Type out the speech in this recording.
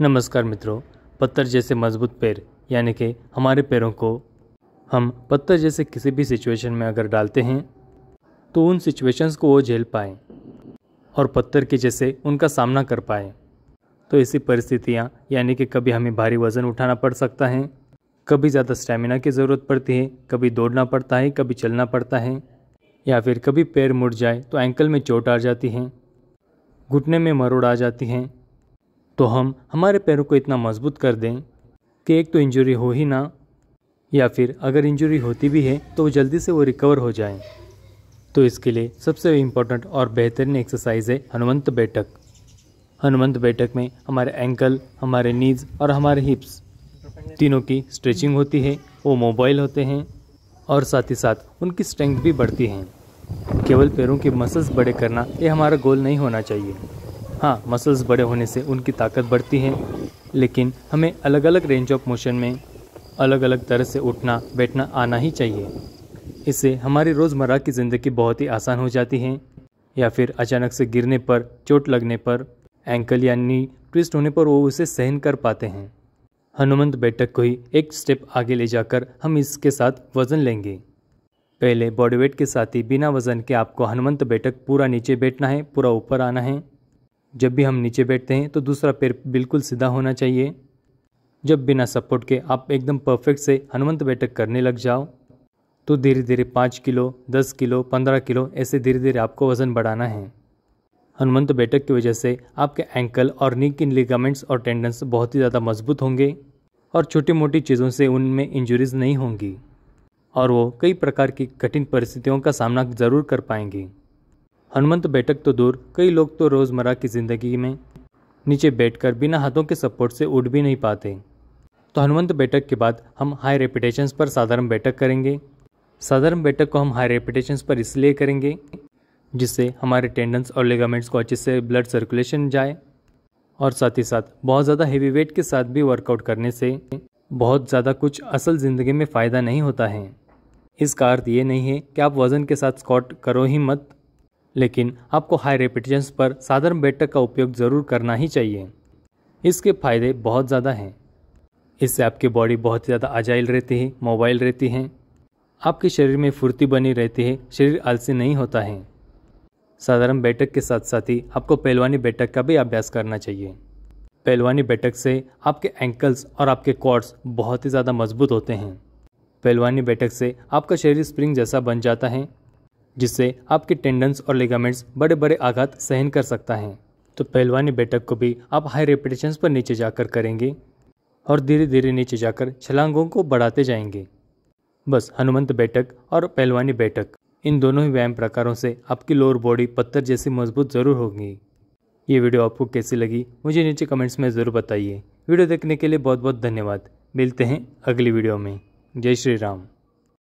नमस्कार मित्रों पत्थर जैसे मजबूत पैर यानी कि हमारे पैरों को हम पत्थर जैसे किसी भी सिचुएशन में अगर डालते हैं तो उन सिचुएशंस को वो झेल पाए और पत्थर के जैसे उनका सामना कर पाए तो ऐसी परिस्थितियाँ यानी कि कभी हमें भारी वजन उठाना पड़ सकता है कभी ज़्यादा स्टेमिना की ज़रूरत पड़ती है कभी दौड़ना पड़ता है कभी चलना पड़ता है या फिर कभी पैर मुड़ जाए तो एंकल में चोट आ जाती है घुटने में मरोड़ आ जाती हैं तो हम हमारे पैरों को इतना मजबूत कर दें कि एक तो इंजरी हो ही ना या फिर अगर इंजरी होती भी है तो वो जल्दी से वो रिकवर हो जाए तो इसके लिए सबसे इम्पोर्टेंट और बेहतरीन एक्सरसाइज है हनुमंत बैठक हनुमंत बैठक में हमारे एंकल हमारे नीज और हमारे हिप्स तीनों की स्ट्रेचिंग होती है वो मोबाइल होते हैं और साथ ही साथ उनकी स्ट्रेंथ भी बढ़ती है केवल पैरों के मसल्स बड़े करना ये हमारा गोल नहीं होना चाहिए हाँ मसल्स बड़े होने से उनकी ताकत बढ़ती है लेकिन हमें अलग अलग रेंज ऑफ मोशन में अलग अलग तरह से उठना बैठना आना ही चाहिए इससे हमारी रोज़मर्रा की ज़िंदगी बहुत ही आसान हो जाती है या फिर अचानक से गिरने पर चोट लगने पर एंकल या नी ट्विस्ट होने पर वो उसे सहन कर पाते हैं हनुमंत बैठक को ही एक स्टेप आगे ले जाकर हम इसके साथ वज़न लेंगे पहले बॉडी वेट के साथ ही बिना वज़न के आपको हनुमंत बैठक पूरा नीचे बैठना है पूरा ऊपर आना है जब भी हम नीचे बैठते हैं तो दूसरा पैर बिल्कुल सीधा होना चाहिए जब बिना सपोर्ट के आप एकदम परफेक्ट से हनुमंत बैठक करने लग जाओ तो धीरे धीरे पाँच किलो दस किलो पंद्रह किलो ऐसे धीरे धीरे आपको वज़न बढ़ाना है हनुमंत बैठक की वजह से आपके एंकल और नीक इन लिगामेंट्स और टेंडन्स बहुत ही ज़्यादा मजबूत होंगे और छोटी मोटी चीज़ों से उनमें इंजरीज नहीं होंगी और वो कई प्रकार की कठिन परिस्थितियों का सामना ज़रूर कर पाएंगे हनुमंत बैठक तो दूर कई लोग तो रोज़मर्रा की ज़िंदगी में नीचे बैठकर बिना हाथों के सपोर्ट से उठ भी नहीं पाते तो हनुमंत बैठक के बाद हम हाई रेपिटेशंस पर साधारण बैठक करेंगे साधारण बैठक को हम हाई रेपिटेशंस पर इसलिए करेंगे जिससे हमारे टेंडेंस और लेगामेंट्स को अच्छे से ब्लड सर्कुलेशन जाए और साथ ही साथ बहुत ज़्यादा हेवी वेट के साथ भी वर्कआउट करने से बहुत ज़्यादा कुछ असल ज़िंदगी में फ़ायदा नहीं होता है इसका अर्थ ये नहीं है कि आप वज़न के साथ स्कॉट करो ही मत लेकिन आपको हाई रेपिटेशंस पर साधारण बैठक का उपयोग ज़रूर करना ही चाहिए इसके फायदे बहुत ज़्यादा हैं इससे आपकी बॉडी बहुत ज़्यादा अजाइल रहती है मोबाइल रहती है आपके शरीर में फुर्ती बनी रहती है शरीर आलसी नहीं होता है साधारण बैठक के साथ साथ ही आपको पहलवानी बैठक का भी अभ्यास करना चाहिए पहलवानी बैठक से आपके एंकल्स और आपके कॉर्ड्स बहुत ही ज़्यादा मजबूत होते हैं पहलवानी बैठक से आपका शरीर स्प्रिंग जैसा बन जाता है जिससे आपके टेंडन्स और लिगामेंट्स बड़े बड़े आघात सहन कर सकता है तो पहलवानी बैठक को भी आप हाई रेपिटेशन पर नीचे जाकर करेंगे और धीरे धीरे नीचे जाकर छलांगों को बढ़ाते जाएंगे बस हनुमंत बैठक और पहलवानी बैठक इन दोनों ही व्यायाम प्रकारों से आपकी लोअर बॉडी पत्थर जैसी मजबूत ज़रूर होगी ये वीडियो आपको कैसी लगी मुझे नीचे कमेंट्स में ज़रूर बताइए वीडियो देखने के लिए बहुत बहुत धन्यवाद मिलते हैं अगली वीडियो में जय श्री राम